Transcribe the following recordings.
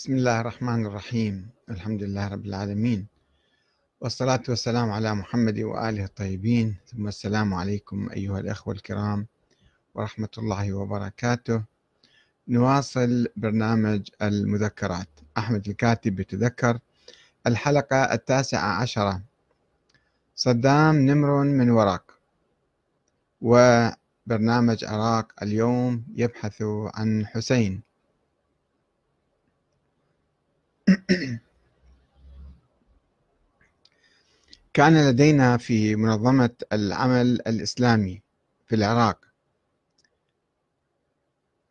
بسم الله الرحمن الرحيم الحمد لله رب العالمين والصلاة والسلام على محمد وآله الطيبين ثم السلام عليكم أيها الأخوة الكرام ورحمة الله وبركاته نواصل برنامج المذكرات أحمد الكاتب يتذكر الحلقة التاسعة عشرة صدام نمر من ورق وبرنامج عراق اليوم يبحث عن حسين كان لدينا في منظمة العمل الإسلامي في العراق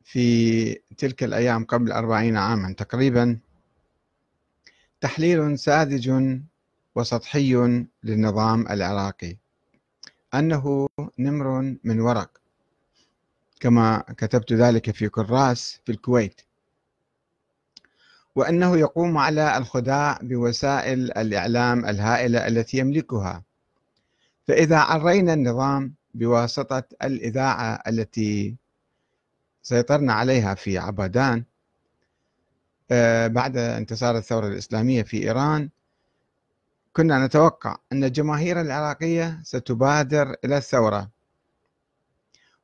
في تلك الأيام قبل أربعين عاما تقريبا تحليل ساذج وسطحي للنظام العراقي أنه نمر من ورق كما كتبت ذلك في كراس في الكويت وأنه يقوم على الخداع بوسائل الإعلام الهائلة التي يملكها فإذا عرينا النظام بواسطة الإذاعة التي سيطرنا عليها في عبادان آه، بعد انتصار الثورة الإسلامية في إيران كنا نتوقع أن الجماهير العراقية ستبادر إلى الثورة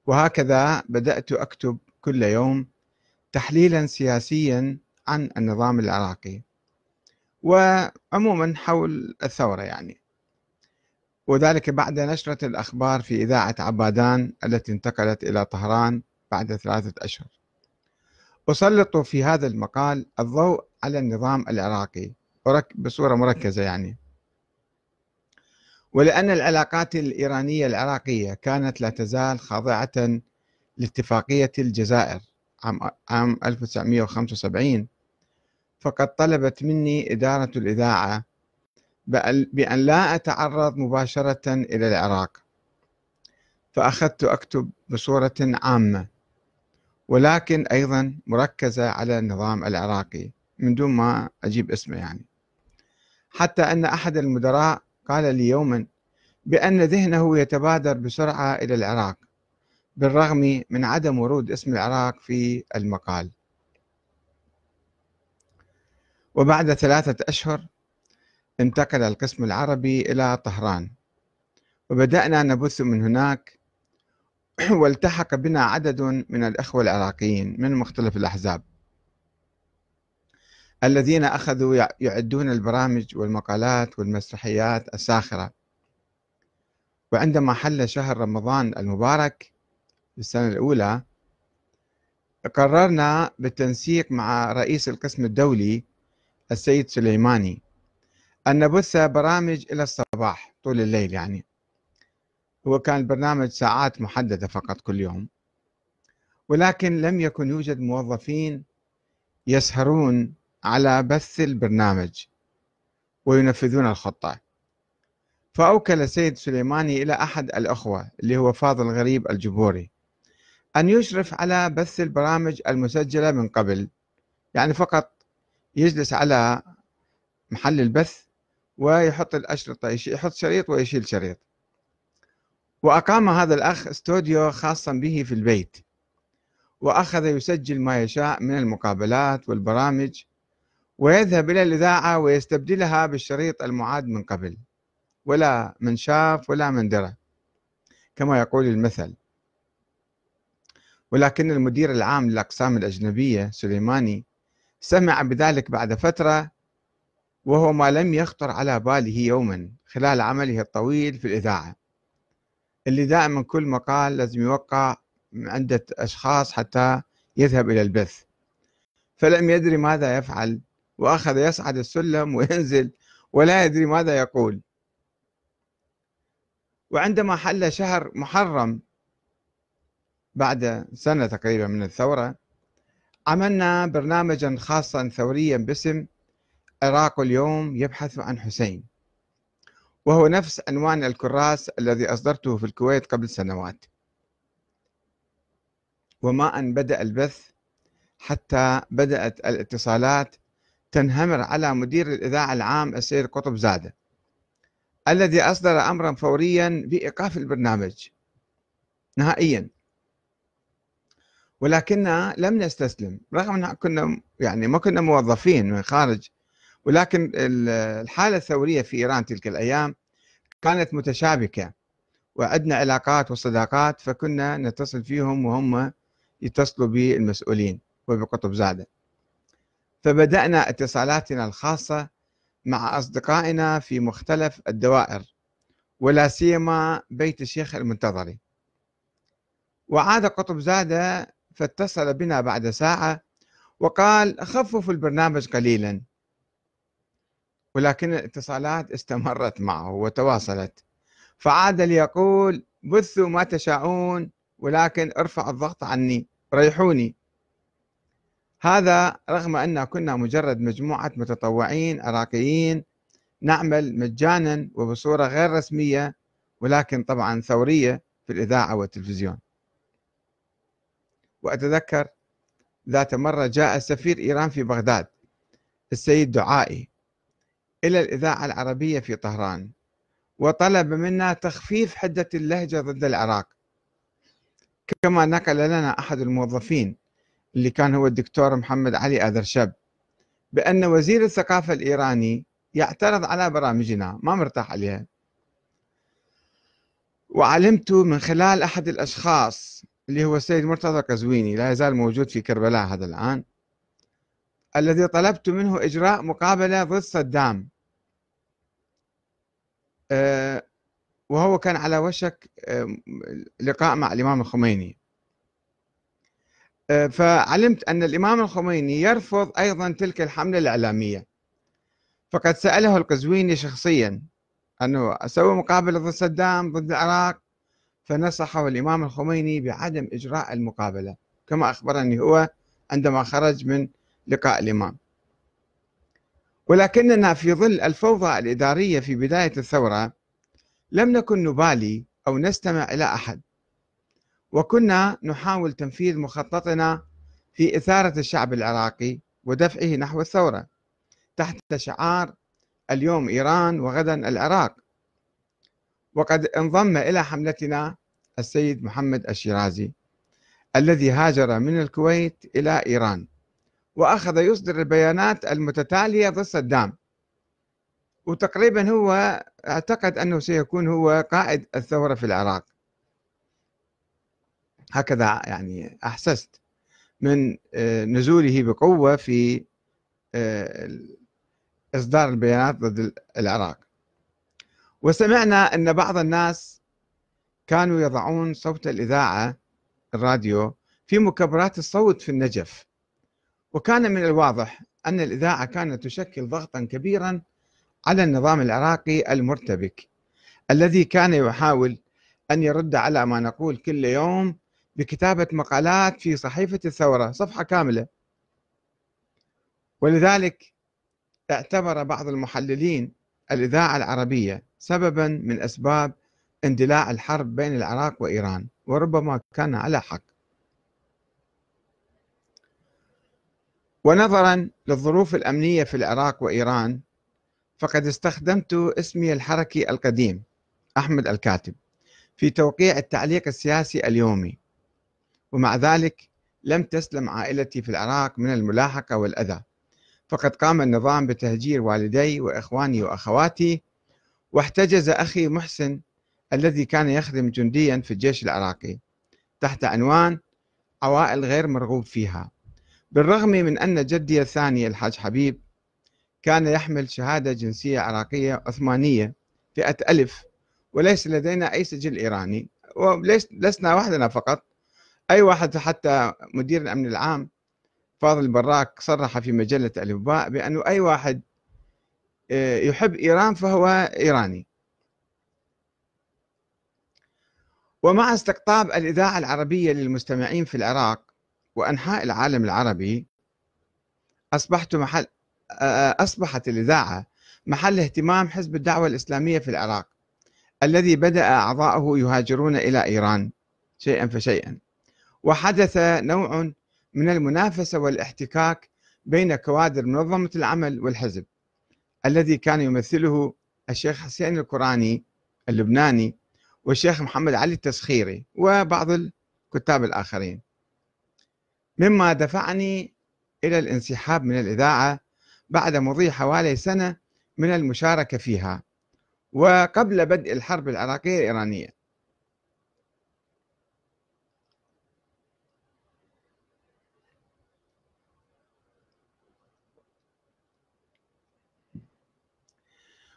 وهكذا بدأت أكتب كل يوم تحليلا سياسيا عن النظام العراقي وعموما حول الثورة يعني وذلك بعد نشرة الأخبار في إذاعة عبادان التي انتقلت إلى طهران بعد ثلاثة أشهر أسلط في هذا المقال الضوء على النظام العراقي بصورة مركزة يعني ولأن العلاقات الإيرانية العراقية كانت لا تزال خاضعة لاتفاقية الجزائر عام 1975 فقد طلبت مني إدارة الإذاعة بأن لا أتعرض مباشرة إلى العراق فأخذت أكتب بصورة عامة ولكن أيضا مركزة على النظام العراقي من دون ما أجيب اسمه يعني حتى أن أحد المدراء قال لي يوما بأن ذهنه يتبادر بسرعة إلى العراق بالرغم من عدم ورود اسم العراق في المقال وبعد ثلاثة أشهر انتقل القسم العربي إلى طهران وبدأنا نبث من هناك والتحق بنا عدد من الأخوة العراقيين من مختلف الأحزاب الذين أخذوا يعدون البرامج والمقالات والمسرحيات الساخرة وعندما حل شهر رمضان المبارك السنة الأولى قررنا بالتنسيق مع رئيس القسم الدولي السيد سليماني أن نبث برامج إلى الصباح طول الليل يعني هو كان البرنامج ساعات محددة فقط كل يوم ولكن لم يكن يوجد موظفين يسهرون على بث البرنامج وينفذون الخطة فأوكل السيد سليماني إلى أحد الأخوة اللي هو فاضل غريب الجبوري أن يشرف على بث البرامج المسجلة من قبل يعني فقط يجلس على محل البث ويحط الأشرطة يحط شريط ويشيل شريط وأقام هذا الأخ استوديو خاصا به في البيت وأخذ يسجل ما يشاء من المقابلات والبرامج ويذهب إلى الإذاعة ويستبدلها بالشريط المعاد من قبل ولا من شاف ولا من درى كما يقول المثل ولكن المدير العام للأقسام الأجنبية سليماني سمع بذلك بعد فترة وهو ما لم يخطر على باله يوما خلال عمله الطويل في الإذاعة اللي دائما كل مقال لازم يوقع عدة أشخاص حتى يذهب إلى البث فلم يدري ماذا يفعل وأخذ يصعد السلم وينزل ولا يدري ماذا يقول وعندما حل شهر محرم بعد سنة تقريبا من الثورة عملنا برنامجا خاصا ثوريا باسم عراق اليوم يبحث عن حسين وهو نفس عنوان الكراس الذي أصدرته في الكويت قبل سنوات وما أن بدأ البث حتى بدأت الاتصالات تنهمر على مدير الإذاعة العام السيد قطب زاده الذي أصدر أمرا فوريا بإيقاف البرنامج نهائيا ولكننا لم نستسلم رغم ان كنا يعني ما كنا موظفين من خارج ولكن الحاله الثوريه في ايران تلك الايام كانت متشابكه وعندنا علاقات وصداقات فكنا نتصل فيهم وهم يتصلوا بالمسؤولين وبقطب زاده فبدانا اتصالاتنا الخاصه مع اصدقائنا في مختلف الدوائر ولا سيما بيت الشيخ المنتظري وعاد قطب زاده فاتصل بنا بعد ساعة وقال خففوا البرنامج قليلا ولكن الاتصالات استمرت معه وتواصلت فعاد ليقول بثوا ما تشاءون ولكن ارفع الضغط عني ريحوني هذا رغم أن كنا مجرد مجموعة متطوعين عراقيين نعمل مجانا وبصورة غير رسمية ولكن طبعا ثورية في الإذاعة والتلفزيون وأتذكر ذات مرة جاء سفير إيران في بغداد السيد دعائي إلى الإذاعة العربية في طهران وطلب منا تخفيف حدة اللهجة ضد العراق كما نقل لنا أحد الموظفين اللي كان هو الدكتور محمد علي أذرشب بأن وزير الثقافة الإيراني يعترض على برامجنا ما مرتاح عليها وعلمت من خلال أحد الأشخاص اللي هو السيد مرتضى قزويني لا يزال موجود في كربلاء هذا الآن الذي طلبت منه إجراء مقابلة ضد صدام آه، وهو كان على وشك آه، لقاء مع الإمام الخميني آه، فعلمت أن الإمام الخميني يرفض أيضا تلك الحملة الإعلامية فقد سأله القزويني شخصيا أنه أسوي مقابلة ضد صدام ضد العراق فنصحه الإمام الخميني بعدم إجراء المقابلة كما أخبرني هو عندما خرج من لقاء الإمام ولكننا في ظل الفوضى الإدارية في بداية الثورة لم نكن نبالي أو نستمع إلى أحد وكنا نحاول تنفيذ مخططنا في إثارة الشعب العراقي ودفعه نحو الثورة تحت شعار اليوم إيران وغدا العراق وقد انضم إلى حملتنا السيد محمد الشيرازي الذي هاجر من الكويت إلى إيران وأخذ يصدر البيانات المتتالية ضد صدام وتقريبا هو اعتقد أنه سيكون هو قائد الثورة في العراق هكذا يعني أحسست من آه، نزوله بقوة في آه، إصدار البيانات ضد العراق وسمعنا أن بعض الناس كانوا يضعون صوت الإذاعة الراديو في مكبرات الصوت في النجف وكان من الواضح أن الإذاعة كانت تشكل ضغطا كبيرا على النظام العراقي المرتبك الذي كان يحاول أن يرد على ما نقول كل يوم بكتابة مقالات في صحيفة الثورة صفحة كاملة ولذلك اعتبر بعض المحللين الإذاعة العربية سببا من أسباب اندلاع الحرب بين العراق وإيران وربما كان على حق ونظرا للظروف الأمنية في العراق وإيران فقد استخدمت اسمي الحركي القديم أحمد الكاتب في توقيع التعليق السياسي اليومي ومع ذلك لم تسلم عائلتي في العراق من الملاحقة والأذى فقد قام النظام بتهجير والدي وإخواني وأخواتي واحتجز أخي محسن الذي كان يخدم جنديا في الجيش العراقي تحت عنوان عوائل غير مرغوب فيها بالرغم من أن جدي الثاني الحاج حبيب كان يحمل شهادة جنسية عراقية عثمانية فئة ألف وليس لدينا أي سجل إيراني ولسنا وحدنا فقط أي واحد حتى مدير الأمن العام فاضل براك صرح في مجلة الأنباء بأنه أي واحد آه، يحب إيران فهو إيراني ومع استقطاب الإذاعة العربية للمستمعين في العراق وأنحاء العالم العربي أصبحت محل آه، آه، أصبحت الإذاعة محل اهتمام حزب الدعوة الإسلامية في العراق الذي بدأ أعضاؤه يهاجرون إلى إيران شيئا فشيئا وحدث نوع من المنافسة والاحتكاك بين كوادر منظمة العمل والحزب الذي كان يمثله الشيخ حسين القراني اللبناني والشيخ محمد علي التسخيري وبعض الكتاب الآخرين مما دفعني إلى الانسحاب من الإذاعة بعد مضي حوالي سنة من المشاركة فيها وقبل بدء الحرب العراقية الإيرانية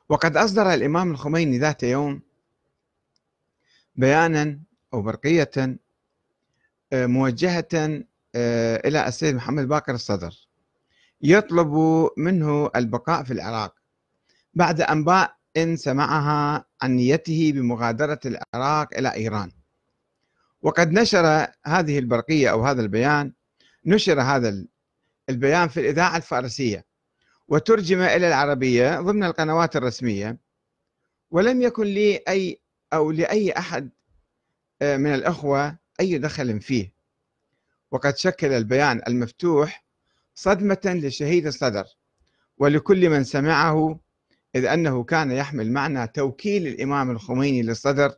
وقد أصدر الإمام الخميني ذات يوم بيانا أو برقية آه، موجهة آه، إلى السيد محمد باقر الصدر يطلب منه البقاء في العراق بعد أنباء إن سمعها عن نيته بمغادرة العراق إلى إيران وقد نشر هذه البرقية أو هذا البيان نشر هذا البيان في الإذاعة الفارسية وترجم إلى العربية ضمن القنوات الرسمية ولم يكن لي أي أو لأي أحد آه، من الأخوة أي دخل فيه وقد شكل البيان المفتوح صدمة لشهيد الصدر ولكل من سمعه إذ أنه كان يحمل معنى توكيل الإمام الخميني للصدر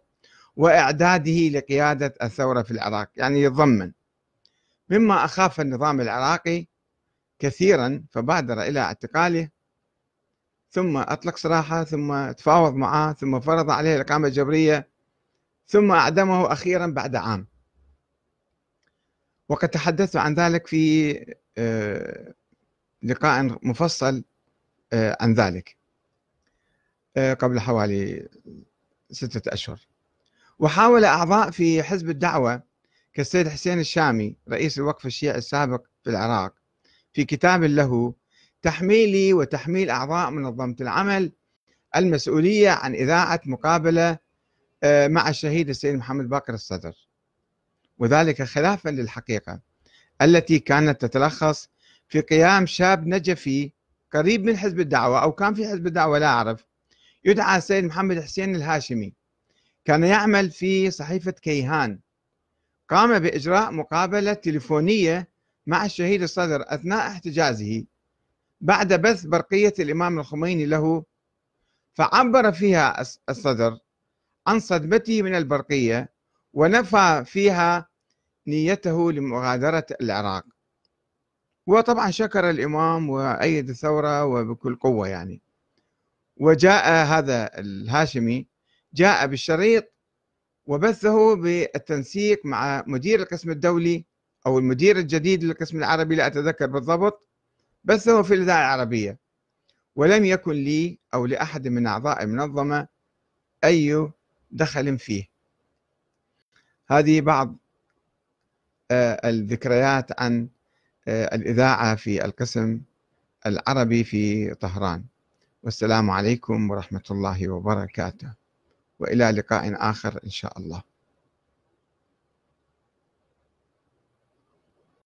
وإعداده لقيادة الثورة في العراق يعني يضمن مما أخاف النظام العراقي كثيرا فبادر إلى اعتقاله ثم أطلق سراحه ثم تفاوض معه ثم فرض عليه الإقامة الجبرية ثم أعدمه أخيرا بعد عام وقد تحدثت عن ذلك في آه، لقاء مفصل آه، عن ذلك آه، قبل حوالي ستة أشهر وحاول أعضاء في حزب الدعوة كالسيد حسين الشامي رئيس الوقف الشيعي السابق في العراق في كتاب له تحميلي وتحميل أعضاء منظمة العمل المسؤولية عن إذاعة مقابلة آه، مع الشهيد السيد محمد باقر الصدر وذلك خلافا للحقيقة التي كانت تتلخص في قيام شاب نجفي قريب من حزب الدعوة أو كان في حزب الدعوة لا أعرف يدعى السيد محمد حسين الهاشمي كان يعمل في صحيفة كيهان قام بإجراء مقابلة تلفونية مع الشهيد الصدر أثناء احتجازه بعد بث برقية الإمام الخميني له فعبر فيها الصدر عن صدمته من البرقية ونفى فيها نيته لمغادرة العراق وطبعا شكر الإمام وأيد الثورة وبكل قوة يعني وجاء هذا الهاشمي جاء بالشريط وبثه بالتنسيق مع مدير القسم الدولي او المدير الجديد للقسم العربي لا اتذكر بالضبط بثه في الاذاعه العربيه ولم يكن لي او لاحد من اعضاء المنظمه اي دخل فيه هذه بعض آه، الذكريات عن آه، الاذاعه في القسم العربي في طهران والسلام عليكم ورحمه الله وبركاته والى لقاء اخر ان شاء الله